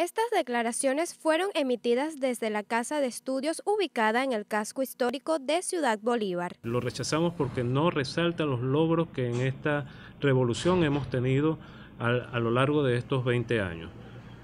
Estas declaraciones fueron emitidas desde la Casa de Estudios ubicada en el casco histórico de Ciudad Bolívar. Lo rechazamos porque no resalta los logros que en esta revolución hemos tenido a, lo largo de estos 20 años.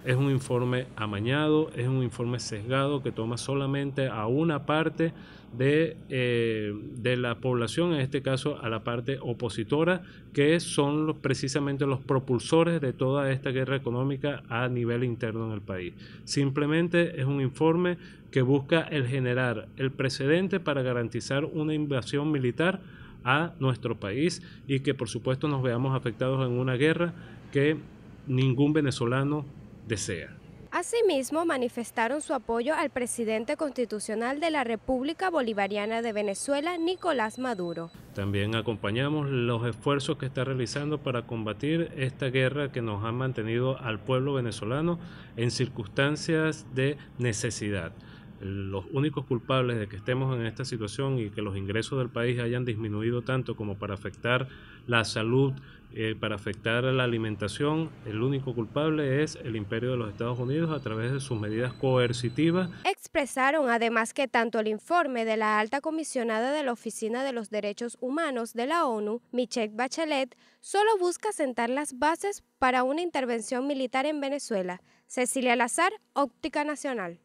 Es un informe amañado, es un informe sesgado que toma solamente a una parte de, eh, la población, en este caso a la parte opositora, que son precisamente los propulsores de toda esta guerra económica a nivel interno en el país. Simplemente es un informe que busca el generar el precedente para garantizar una invasión militar a nuestro país y que por supuesto nos veamos afectados en una guerra que ningún venezolano desea. Asimismo, manifestaron su apoyo al presidente constitucional de la República Bolivariana de Venezuela, Nicolás Maduro. También acompañamos los esfuerzos que está realizando para combatir esta guerra que nos ha mantenido al pueblo venezolano en circunstancias de necesidad los únicos culpables de que estemos en esta situación y que los ingresos del país hayan disminuido tanto como para afectar la salud, eh, para afectar la alimentación, el único culpable es el imperio de los Estados Unidos a través de sus medidas coercitivas. Expresaron además que tanto el informe de la alta comisionada de la Oficina de los Derechos Humanos de la ONU, Michelle Bachelet, solo busca sentar las bases para una intervención militar en Venezuela. Cecilia Lazar, Óptica Nacional.